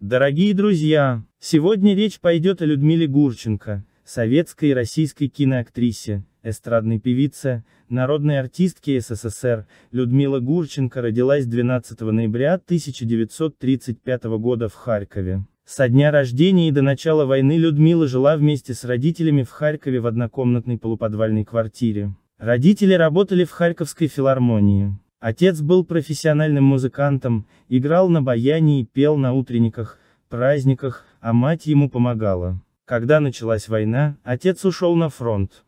Дорогие друзья, сегодня речь пойдет о Людмиле Гурченко, советской и российской киноактрисе, эстрадной певице, народной артистке СССР, Людмила Гурченко родилась 12 ноября 1935 года в Харькове. Со дня рождения и до начала войны Людмила жила вместе с родителями в Харькове в однокомнатной полуподвальной квартире. Родители работали в Харьковской филармонии. Отец был профессиональным музыкантом, играл на баяне и пел на утренниках, праздниках, а мать ему помогала. Когда началась война, отец ушел на фронт.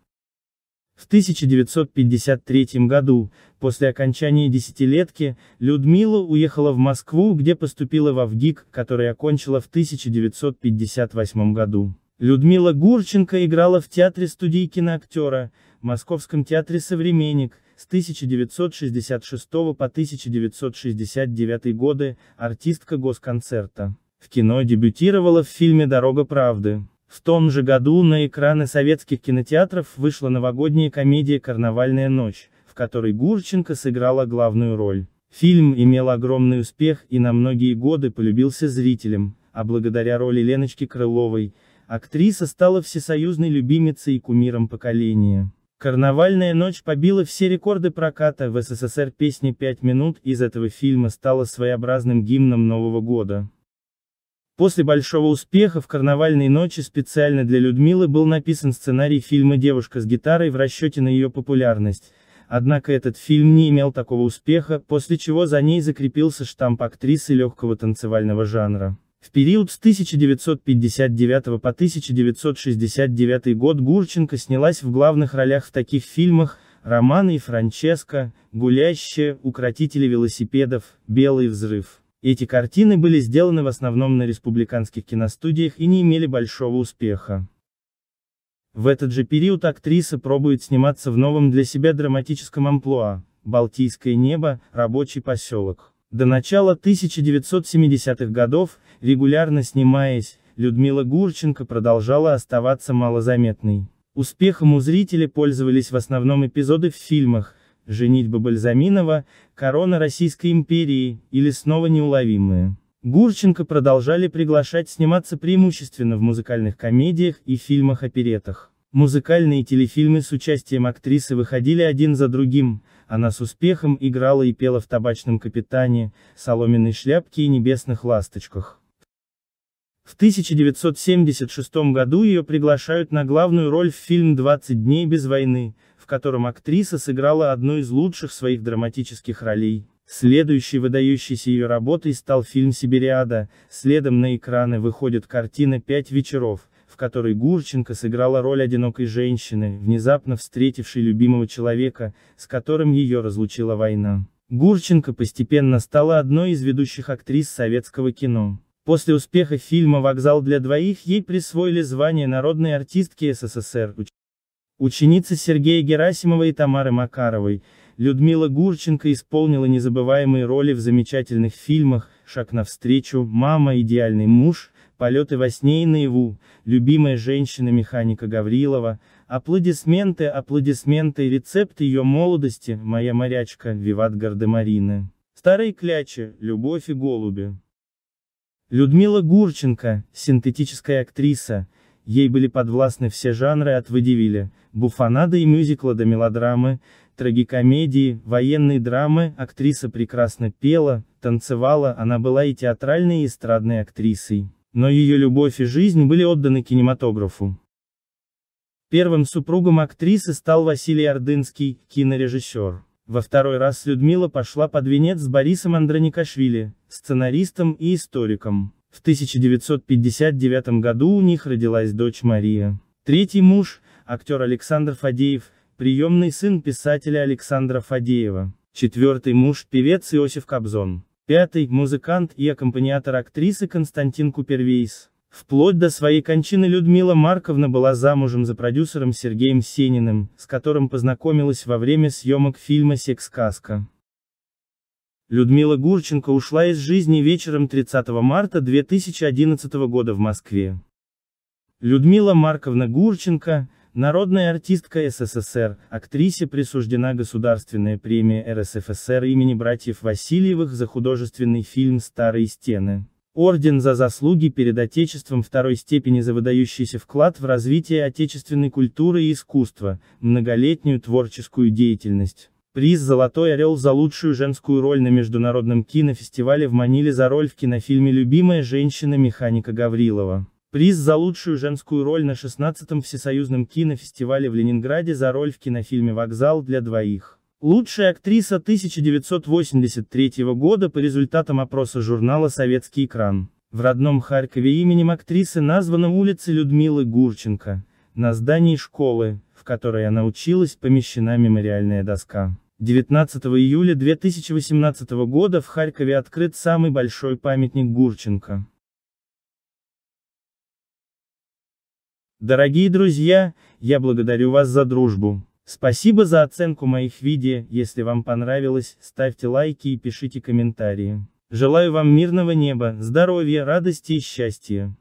В 1953 году, после окончания десятилетки, Людмила уехала в Москву, где поступила в ВГИК, который окончила в 1958 году. Людмила Гурченко играла в театре студии киноактера, Московском театре «Современник», с 1966 по 1969 годы, артистка госконцерта. В кино дебютировала в фильме «Дорога правды». В том же году на экраны советских кинотеатров вышла новогодняя комедия «Карнавальная ночь», в которой Гурченко сыграла главную роль. Фильм имел огромный успех и на многие годы полюбился зрителям, а благодаря роли Леночки Крыловой, актриса стала всесоюзной любимицей и кумиром поколения. Карнавальная ночь побила все рекорды проката в СССР песни пять минут» из этого фильма стала своеобразным гимном Нового года. После большого успеха в «Карнавальной ночи» специально для Людмилы был написан сценарий фильма «Девушка с гитарой» в расчете на ее популярность, однако этот фильм не имел такого успеха, после чего за ней закрепился штамп актрисы легкого танцевального жанра. В период с 1959 по 1969 год Гурченко снялась в главных ролях в таких фильмах «Романа и Франческо», «Гулящие», «Укротители велосипедов», «Белый взрыв». Эти картины были сделаны в основном на республиканских киностудиях и не имели большого успеха. В этот же период актриса пробует сниматься в новом для себя драматическом амплуа «Балтийское небо», «Рабочий поселок». До начала 1970-х годов, регулярно снимаясь, Людмила Гурченко продолжала оставаться малозаметной. Успехом у зрителей пользовались в основном эпизоды в фильмах «Женитьба Бальзаминова», «Корона Российской империи» или «Снова неуловимые». Гурченко продолжали приглашать сниматься преимущественно в музыкальных комедиях и фильмах-оперетах. Музыкальные телефильмы с участием актрисы выходили один за другим, она с успехом играла и пела в «Табачном капитане», «Соломенной шляпке» и «Небесных ласточках». В 1976 году ее приглашают на главную роль в фильм «20 дней без войны», в котором актриса сыграла одну из лучших своих драматических ролей. Следующей выдающейся ее работой стал фильм «Сибириада», следом на экраны выходит картина «Пять вечеров», в которой Гурченко сыграла роль одинокой женщины, внезапно встретившей любимого человека, с которым ее разлучила война. Гурченко постепенно стала одной из ведущих актрис советского кино. После успеха фильма «Вокзал для двоих» ей присвоили звание народной артистки СССР. Ученица Сергея Герасимова и Тамары Макаровой, Людмила Гурченко исполнила незабываемые роли в замечательных фильмах «Шаг навстречу», «Мама», «Идеальный муж», полеты во сне и наяву, любимая женщина механика Гаврилова, аплодисменты, аплодисменты, рецепт ее молодости, моя морячка, виват Гардемарины. Старые клячи, любовь и голуби. Людмила Гурченко, синтетическая актриса, ей были подвластны все жанры от выдивиля, буфанады и мюзикла до мелодрамы, трагикомедии, военные драмы, актриса прекрасно пела, танцевала, она была и театральной и эстрадной актрисой но ее любовь и жизнь были отданы кинематографу. Первым супругом актрисы стал Василий Ордынский, кинорежиссер. Во второй раз Людмила пошла под венец с Борисом Андроникашвили, сценаристом и историком. В 1959 году у них родилась дочь Мария. Третий муж, актер Александр Фадеев, приемный сын писателя Александра Фадеева. Четвертый муж, певец Иосиф Кобзон. Пятый – музыкант и аккомпаниатор актрисы Константин Купервейс. Вплоть до своей кончины Людмила Марковна была замужем за продюсером Сергеем Сениным, с которым познакомилась во время съемок фильма «Секс-сказка». Людмила Гурченко ушла из жизни вечером 30 марта 2011 года в Москве. Людмила Марковна Гурченко, Народная артистка СССР, актрисе присуждена государственная премия РСФСР имени братьев Васильевых за художественный фильм «Старые стены». Орден за заслуги перед Отечеством второй степени за выдающийся вклад в развитие отечественной культуры и искусства, многолетнюю творческую деятельность. Приз «Золотой орел» за лучшую женскую роль на международном кинофестивале в Маниле за роль в кинофильме «Любимая женщина» механика Гаврилова. Приз за лучшую женскую роль на 16-м всесоюзном кинофестивале в Ленинграде за роль в кинофильме «Вокзал для двоих». Лучшая актриса 1983 года по результатам опроса журнала «Советский экран». В родном Харькове именем актрисы названа улица Людмилы Гурченко. На здании школы, в которой она училась, помещена мемориальная доска. 19 июля 2018 года в Харькове открыт самый большой памятник Гурченко. Дорогие друзья, я благодарю вас за дружбу. Спасибо за оценку моих видео, если вам понравилось, ставьте лайки и пишите комментарии. Желаю вам мирного неба, здоровья, радости и счастья.